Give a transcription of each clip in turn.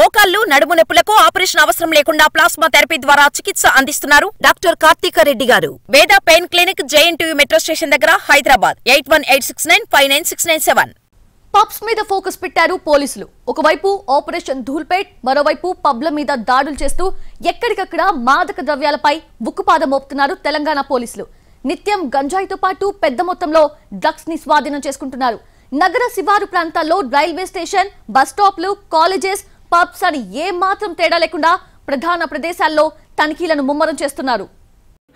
మోకాళ్లు నడుము నొప్పులకు ఆపరేషన్ అవసరం లేకుండా ప్లాస్మా థెరపీ ద్వారా చికిత్స అందిస్తున్నారు డాక్టర్ కార్తీక రెడ్డి గారు Veda pain clinic JNTU metro station దగ్గర Hyderabad eight one eight six nine five nine six nine seven pubs మీద ఫోకస్ పెట్టారు పోలీసులు ఒకవైపు ఆపరేషన్ ధూల్పేట్ మరోవైపు పబ్ల మీద దాడులు చేస్తూ ఎక్కడికక్కడ మాదక ద్రవ్యాలపై ఉక్కుపాద మోపుతున్నారు తెలంగాణ పోలీసులు నిత్యం గంజాయితో పాటు పెద్ద మొత్తంలో డ్రగ్స్ ని స్వాధీనం చేసుకుంటున్నారు నగర శివారు ప్రాంతాల్లో రైల్వే స్టేషన్ బస్ స్టాప్లు కాలేజెస్ పబ్స్ అని ఏ మాత్రం తేడా లేకుండా ప్రధాన ప్రదేశాల్లో తనిఖీలను ముమ్మరం చేస్తున్నారు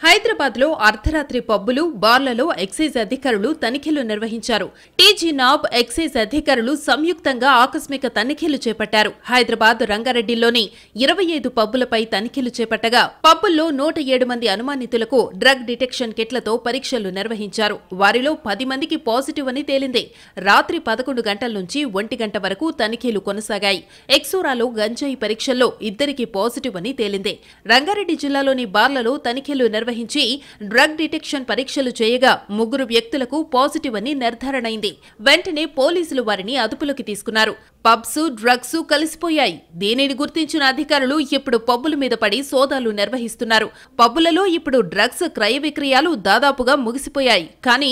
హైదరాబాద్ లో అర్ధరాత్రి పబ్బులు బార్లలో ఎక్సైజ్ అధికారులు తనిఖీలు నిర్వహించారు టీజీ నాబ్ ఎక్సైజ్ అధికారులు సంయుక్తంగా ఆకస్మిక తనిఖీలు చేపట్టారు హైదరాబాద్ రంగారెడ్డిలోని ఇరవై ఐదు పబ్బులపై తనిఖీలు చేపట్టగా పబ్బుల్లో నూట ఏడు మంది అనుమానితులకు డ్రగ్ డిటెక్షన్ కిట్లతో పరీక్షలు నిర్వహించారు వారిలో పది మందికి పాజిటివ్ అని తేలింది రాత్రి పదకొండు గంటల నుంచి ఒంటి గంట వరకు తనిఖీలు కొనసాగాయి ఎక్సోరాలో గంజాయి పరీక్షల్లో ఇద్దరికి పాజిటివ్ అని తేలింది రంగారెడ్డి జిల్లాలోని బార్లలో తనిఖీలు నిర్వహించి డ్రగ్ డిటెక్షన్ పరీక్షలు చేయగా ముగ్గురు వ్యక్తులకు పాజిటివ్ అని నిర్ధారణైంది వెంటనే పోలీసులు వారిని అదుపులోకి తీసుకున్నారు పబ్స్ డ్రగ్స్ కలిసిపోయాయి దీనిని గుర్తించిన అధికారులు ఇప్పుడు పబ్బుల మీద పడి సోదాలు నిర్వహిస్తున్నారు పబ్బులలో ఇప్పుడు డ్రగ్స్ క్రయ విక్రయాలు దాదాపుగా ముగిసిపోయాయి కానీ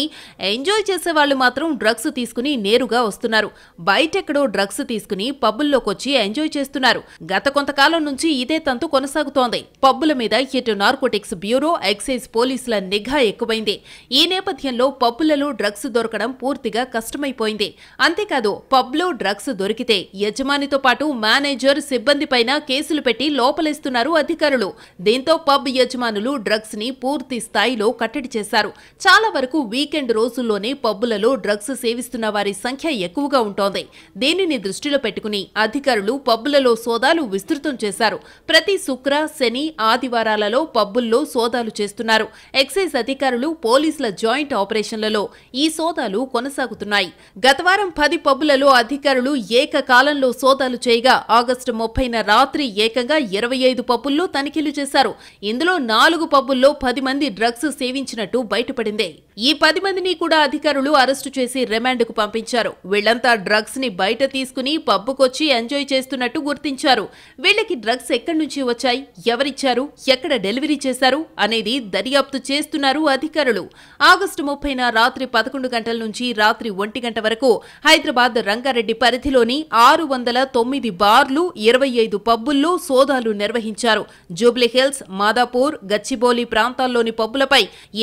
ఎంజాయ్ చేసేవాళ్లు మాత్రం డ్రగ్స్ తీసుకుని నేరుగా వస్తున్నారు బయటెక్కడో డ్రగ్స్ తీసుకుని పబ్బుల్లోకొచ్చి ఎంజాయ్ చేస్తున్నారు గత కొంతకాలం నుంచి ఇదే తంతు కొనసాగుతోంది పబ్బుల మీద ఇటు నార్కోటిక్స్ బ్యూరో ఎక్సైజ్ పోలీసుల నిఘా ఎక్కువైంది ఈ నేపథ్యంలో పబ్బులలో డ్రగ్స్ దొరకడం పూర్తిగా కష్టమైపోయింది అంతేకాదు పబ్లో డ్రగ్స్ దొరికి దొరికితే యజమానితో పాటు మేనేజర్ సిబ్బంది పైన కేసులు పెట్టి లోపలేస్తున్నారు అధికారులు దీంతో పబ్ యజమానులు డ్రగ్స్ ని పూర్తి స్థాయిలో కట్టడి చేశారు చాలా వరకు వీకెండ్ రోజుల్లోనే పబ్బులలో డ్రగ్స్ సేవిస్తున్న వారి సంఖ్య ఎక్కువగా ఉంటోంది దీనిని దృష్టిలో పెట్టుకుని అధికారులు పబ్బులలో సోదాలు విస్తృతం చేశారు ప్రతి శుక్ర శని ఆదివారాలలో పబ్బుల్లో సోదాలు చేస్తున్నారు ఎక్సైజ్ అధికారులు పోలీసుల జాయింట్ ఆపరేషన్లలో ఈ సోదాలు కొనసాగుతున్నాయి గతవారం పది పబ్బులలో అధికారులు ఏ ఏకకాలంలో సోదాలు చేయగా ఆగస్టు ముప్పైన రాత్రి ఏకంగా ఇరవై ఐదు పబ్బుల్లో తనిఖీలు చేశారు ఇందులో నాలుగు పబ్బుల్లో పది మంది డ్రగ్స్ సేవించినట్టు బయటపడింది ఈ పది మందిని కూడా అధికారులు అరెస్టు చేసి రిమాండ్కు పంపించారు వీళ్లంతా డ్రగ్స్ ని బయట తీసుకుని పబ్బుకొచ్చి ఎంజాయ్ చేస్తున్నట్టు గుర్తించారు వీళ్ళకి డ్రగ్స్ ఎక్కడి నుంచి వచ్చాయి ఎవరిచ్చారు ఎక్కడ డెలివరీ చేశారు అనేది దర్యాప్తు చేస్తున్నారు అధికారులు ఆగస్టు ముప్పైన రాత్రి పదకొండు గంటల నుంచి రాత్రి ఒంటి గంట వరకు హైదరాబాద్ రంగారెడ్డి పరిధిలోని ఆరు వందల తొమ్మిది బార్లు ఇరవై ఐదు పబ్బుల్లో సోదాలు నిర్వహించారు జూబ్లీహిల్స్ మాదాపూర్ గచ్చిబౌలి ప్రాంతాల్లోని పబ్బులపై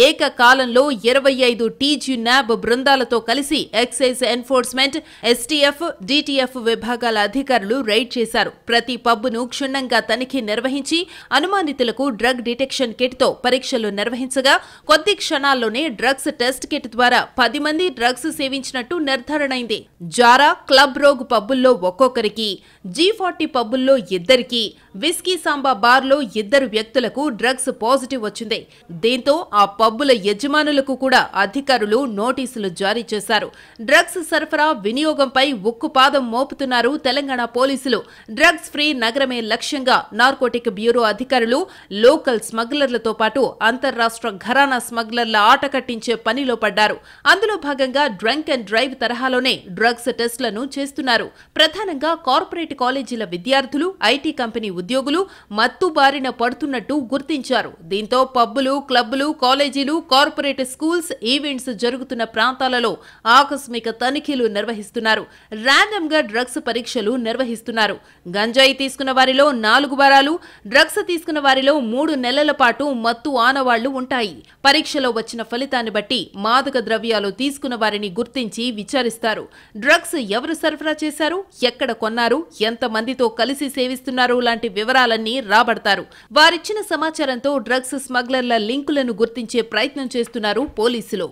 ఏకకాలంలో ఇరవై ఐదు టీజీ న్యాబ్ బృందాలతో కలిసి ఎక్సైజ్ ఎన్ఫోర్స్మెంట్ ఎస్టీఎఫ్ డిటిఎఫ్ విభాగాల అధికారులు రైడ్ చేశారు ప్రతి పబ్బును క్షుణ్ణంగా తనిఖీ నిర్వహించి అనుమానితులకు డ్రగ్ డిటెక్షన్ కిట్తో పరీక్షలు నిర్వహించగా కొద్ది క్షణాల్లోనే డ్రగ్స్ టెస్ట్ కిట్ ద్వారా పది మంది డ్రగ్స్ సేవించినట్టు నిర్ధారణైంది జారా క్లబ్ రోగ్ పబ్ పబ్బుల్లో ఒక్కొక్కరికి జీ ఫార్టీ పబ్బుల్లో ఇద్దరికి విస్కీ సాంబా బార్లో ఇద్దరు వ్యక్తులకు డ్రగ్స్ పాజిటివ్ వచ్చింది దీంతో ఆ పబ్బుల యజమానులకు కూడా అధికారులు నోటీసులు జారీ చేశారు డ్రగ్స్ సరఫరా వినియోగంపై ఉక్కుపాదం మోపుతున్నారు తెలంగాణ పోలీసులు డ్రగ్స్ ఫ్రీ నగరమే లక్ష్యంగా నార్కోటిక్ బ్యూరో అధికారులు లోకల్ స్మగ్లర్లతో పాటు అంతర్రాష్ట్ర ఘరానా స్మగ్లర్ల ఆట కట్టించే పనిలో పడ్డారు అందులో భాగంగా డ్రంక్ అండ్ డ్రైవ్ తరహాలోనే డ్రగ్స్ టెస్టులను చేస్తున్నారు ప్రధానంగా కార్పొరేట్ కాలేజీల విద్యార్థులు ఐటీ కంపెనీ ఉద్యోగులు మత్తు బారిన పడుతున్నట్టు గుర్తించారు దీంతో పబ్బులు క్లబ్బులు కాలేజీలు కార్పొరేట్ స్కూల్స్ ఈవెంట్స్ జరుగుతున్న ప్రాంతాలలో ఆకస్మిక తనిఖీలు నిర్వహిస్తున్నారు ర్యాండమ్ గా డ్రగ్స్ పరీక్షలు నిర్వహిస్తున్నారు గంజాయి తీసుకున్న వారిలో నాలుగు వారాలు డ్రగ్స్ తీసుకున్న వారిలో మూడు నెలల పాటు మత్తు ఆనవాళ్లు ఉంటాయి పరీక్షలో వచ్చిన ఫలితాన్ని బట్టి మాదక ద్రవ్యాలు తీసుకున్న వారిని గుర్తించి విచారిస్తారు డ్రగ్స్ ఎవరు సరఫరా చేశారు చేశారు ఎక్కడ కొన్నారు ఎంతమందితో కలిసి సేవిస్తున్నారు లాంటి వివరాలన్నీ రాబడతారు వారిచ్చిన సమాచారంతో డ్రగ్స్ స్మగ్లర్ల లింకులను గుర్తించే ప్రయత్నం చేస్తున్నారు పోలీసులు